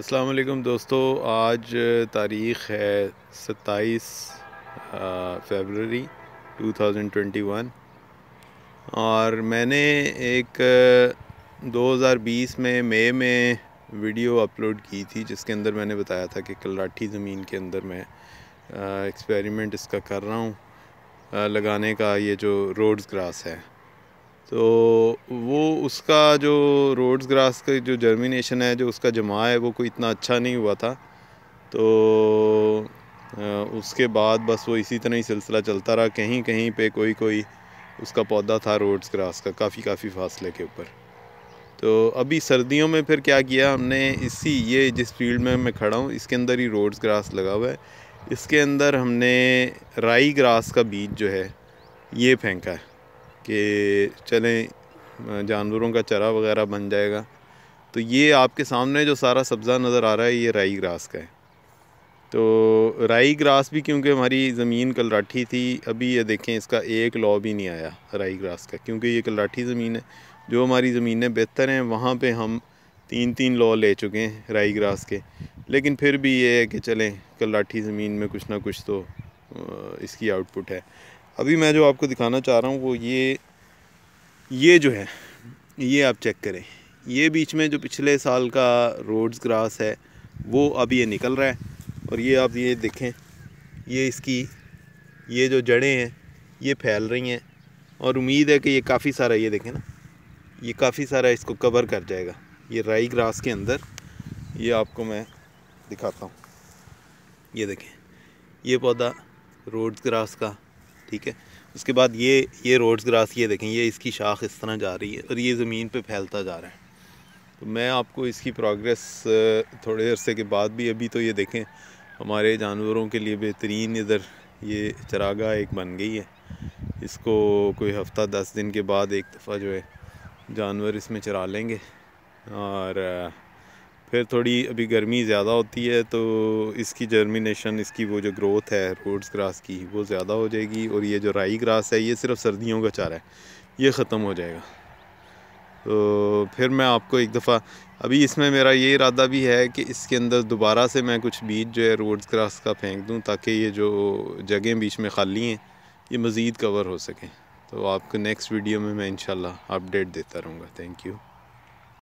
वालेकुम दोस्तों आज तारीख़ है 27 फरवरी 2021 और मैंने एक 2020 में मई में वीडियो अपलोड की थी जिसके अंदर मैंने बताया था कि कलराठी ज़मीन के अंदर मैं एक्सपेरिमेंट इसका कर रहा हूँ लगाने का ये जो रोड्स ग्रास है तो उसका जो रोड्स ग्रास का जो जर्मिनेशन है जो उसका जमा है वो कोई इतना अच्छा नहीं हुआ था तो उसके बाद बस वो इसी तरह ही सिलसिला चलता रहा कहीं कहीं पे कोई कोई उसका पौधा था रोड्स ग्रास का काफ़ी काफ़ी फासले के ऊपर तो अभी सर्दियों में फिर क्या किया हमने इसी ये जिस फील्ड में मैं खड़ा हूँ इसके अंदर ही रोड्स ग्रास लगा हुआ है इसके अंदर हमने राई ग्रास का बीज जो है ये फेंका है कि चलें जानवरों का चरा वगैरह बन जाएगा तो ये आपके सामने जो सारा सब्ज़ा नज़र आ रहा है ये राई ग्रास का है तो राई ग्रास भी क्योंकि हमारी ज़मीन कलराठी थी अभी ये देखें इसका एक लॉ भी नहीं आया राई ग्रास का क्योंकि ये कलराठी ज़मीन है जो हमारी ज़मीनें बेहतर हैं वहाँ पे हम तीन तीन लॉ ले चुके हैं राई ग्रास के लेकिन फिर भी ये है कि चलें कलराठी ज़मीन में कुछ ना कुछ तो इसकी आउटपुट है अभी मैं जो आपको दिखाना चाह रहा हूँ वो ये ये जो है ये आप चेक करें ये बीच में जो पिछले साल का रोड्स ग्रास है वो अब ये निकल रहा है और ये आप ये देखें ये इसकी ये जो जड़ें हैं ये फैल रही हैं और उम्मीद है कि ये काफ़ी सारा ये देखें ना ये काफ़ी सारा इसको कवर कर जाएगा ये राई ग्रास के अंदर ये आपको मैं दिखाता हूँ ये देखें ये पौधा रोड ग्रास का ठीक है उसके बाद ये ये रोड्स ग्रास ये देखें ये इसकी शाख इस तरह जा रही है और ये ज़मीन पे फैलता जा रहा है तो मैं आपको इसकी प्रोग्रेस थोड़े अरसे के बाद भी अभी तो ये देखें हमारे जानवरों के लिए बेहतरीन इधर ये चरागा एक बन गई है इसको कोई हफ़्ता दस दिन के बाद एक दफ़ा जो है जानवर इसमें चरा लेंगे और फिर थोड़ी अभी गर्मी ज़्यादा होती है तो इसकी जर्मिनेशन इसकी वो जो ग्रोथ है रोड्स ग्रास की वो ज़्यादा हो जाएगी और ये जो राई ग्रास है ये सिर्फ सर्दियों का चारा है ये ख़त्म हो जाएगा तो फिर मैं आपको एक दफ़ा अभी इसमें मेरा ये इरादा भी है कि इसके अंदर दोबारा से मैं कुछ बीज जो है रोड्स ग्रास का फेंक दूँ ताकि ये जो जगह बीच में खाली हैं ये मज़ीद कवर हो सकें तो आपको नेक्स्ट वीडियो में मैं इनशाला अपडेट देता रहूँगा थैंक यू